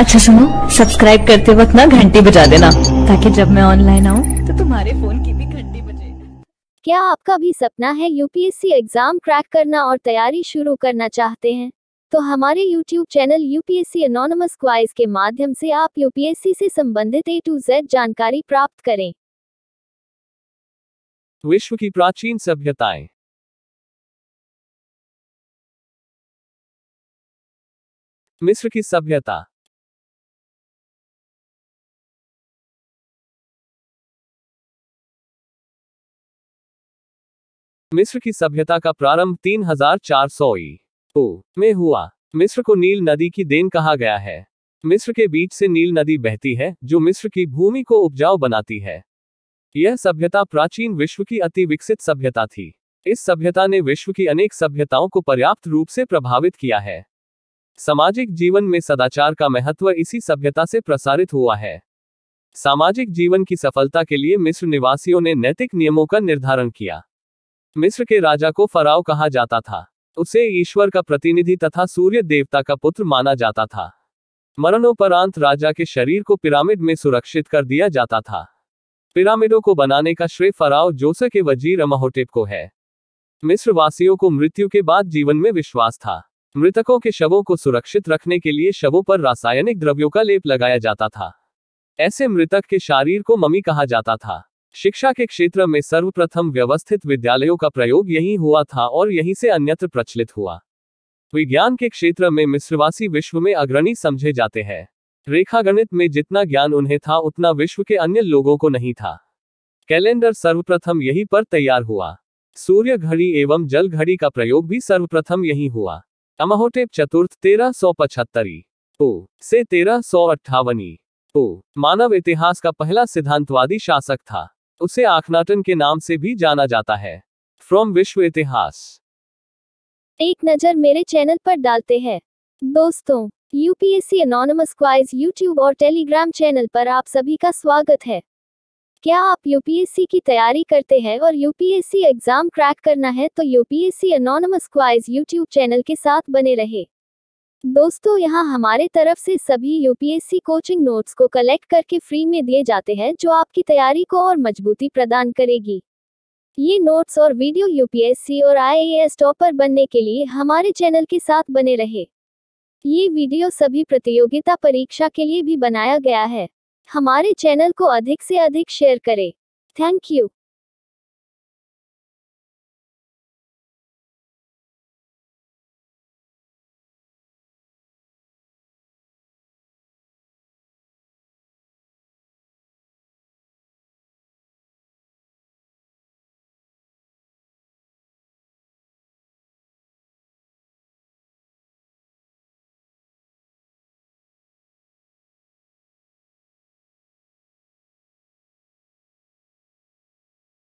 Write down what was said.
अच्छा सुनो सब्सक्राइब करते वक्त ना घंटी बजा देना ताकि जब मैं ऑनलाइन आऊँ तो तुम्हारे फोन की भी घंटी बजे क्या आपका भी सपना है यूपीएससी एग्जाम क्रैक करना और तैयारी शुरू करना चाहते हैं तो हमारे YouTube channel UPSC anonymous quiz के माध्यम से आप यूपीएससी से संबंधित ए टू जेड जानकारी प्राप्त करें विश्व की प्राचीन सभ्यताएं मिस्र की सभ्यता मिस्र की सभ्यता का प्रारंभ 3400 सौ ई में हुआ मिस्र को नील नदी की देन कहा गया है मिस्र के बीच से नील नदी बहती है जो मिस्र की भूमि को उपजाऊ बनाती है यह सभ्यता प्राचीन विश्व की अति विकसित सभ्यता थी इस सभ्यता ने विश्व की अनेक सभ्यताओं को पर्याप्त रूप से प्रभावित किया है सामाजिक जीवन में सदाचार का महत्व इसी सभ्यता से प्रसारित हुआ है सामाजिक जीवन की सफलता के लिए मिस्र निवासियों ने नैतिक नियमों का निर्धारण किया मिस्र के राजा को फराव कहा जाता था उसे ईश्वर का प्रतिनिधि तथा सूर्य देवता का पुत्र माना जाता था मरणोपरांत राजा के शरीर को पिरामिड में सुरक्षित कर दिया जाता था पिरामिडों को बनाने का श्रेय फराव जोसे के वजीर अमहोटेप को है मिस्र वासियों को मृत्यु के बाद जीवन में विश्वास था मृतकों के शवों को सुरक्षित रखने के लिए शवों पर रासायनिक द्रव्यों का लेप लगाया जाता था ऐसे मृतक के शारीर को ममी कहा जाता था शिक्षा के क्षेत्र में सर्वप्रथम व्यवस्थित विद्यालयों का प्रयोग यही हुआ था और यहीं से अन्यत्र प्रचलित हुआ विज्ञान के क्षेत्र में मिस्रवासी विश्व में अग्रणी समझे जाते हैं रेखा गणित में जितना ज्ञान उन्हें था उतना विश्व के अन्य लोगों को नहीं था कैलेंडर सर्वप्रथम यहीं पर तैयार हुआ सूर्य घड़ी एवं जल घड़ी का प्रयोग भी सर्वप्रथम यही हुआ अमहोटेप चतुर्थ तेरह सौ पचहत्तरी ओ से तेरह सौ अट्ठावनी ओ मानव इतिहास का पहला सिद्धांतवादी शासक था उसे आखनाटन के नाम से भी जाना जाता है फ्रॉम विश्व इतिहास एक नजर मेरे चैनल पर डालते हैं दोस्तों यूपीएससी अनोनमस क्वाइज यूट्यूब और टेलीग्राम चैनल पर आप सभी का स्वागत है क्या आप यूपीएससी की तैयारी करते हैं और यूपीएससी एग्जाम क्रैक करना है तो UPSC anonymous quiz YouTube channel के साथ बने रहे दोस्तों यहाँ हमारे तरफ से सभी यूपीएससी कोचिंग नोट्स को कलेक्ट करके फ्री में दिए जाते हैं जो आपकी तैयारी को और मजबूती प्रदान करेगी ये नोट्स और वीडियो यूपीएससी और आईएएस टॉपर बनने के लिए हमारे चैनल के साथ बने रहे ये वीडियो सभी प्रतियोगिता परीक्षा के लिए भी बनाया गया है हमारे चैनल को अधिक से अधिक शेयर करें थैंक यू